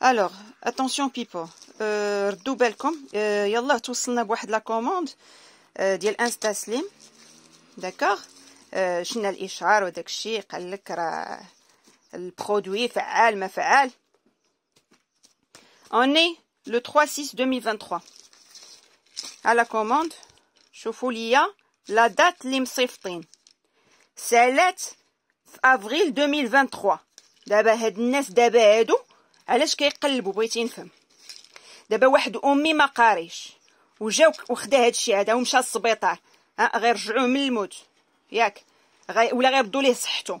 Alors, attention, people, Euh, com euh, yallah, tu n'a de la commande, euh, slim. D'accord? Euh, j'en ai l'écharpe, ou le produit, fa'al, ma fa'al. On est le 3-6-2023. À la commande, choufou la date, l'imsifteen. C'est le avril 2023. D'aba, hednes, d'aba, علاش كيقلبوا بغيتي نفهم دابا واحد امي ما قاريش وجا وخدا هادشي هذا ومشى للسبيطار غير رجعوه من الموت ياك غي ولا ردوا ليه صحته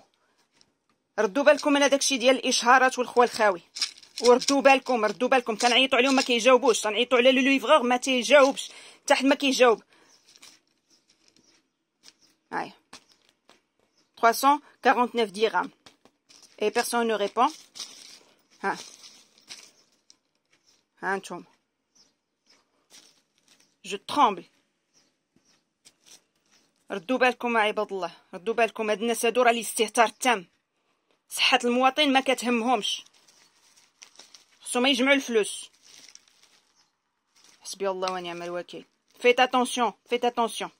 ردوا بالكم انا داكشي ديال الاشهارات والخوال الخاوي وردوا بالكم ردوا بالكم كنعيطوا عليهم ما كيجاوبوش كنعيطوا على لو ليفغور ما تيجاوبش حتى حد ما كيجاوب هاي 349 درهم اي بيرسون نو ريبون ها هانتوما جو ترومبل ردوا بالكم عباد الله ردوا بالكم هاد الناس هادو راه الاستهتار التام صحة المواطن ما كتهمهمش خصهم يجمعوا الفلوس حسبي الله ونعم الوكيل فيت اتونسيون فيت اتونسيون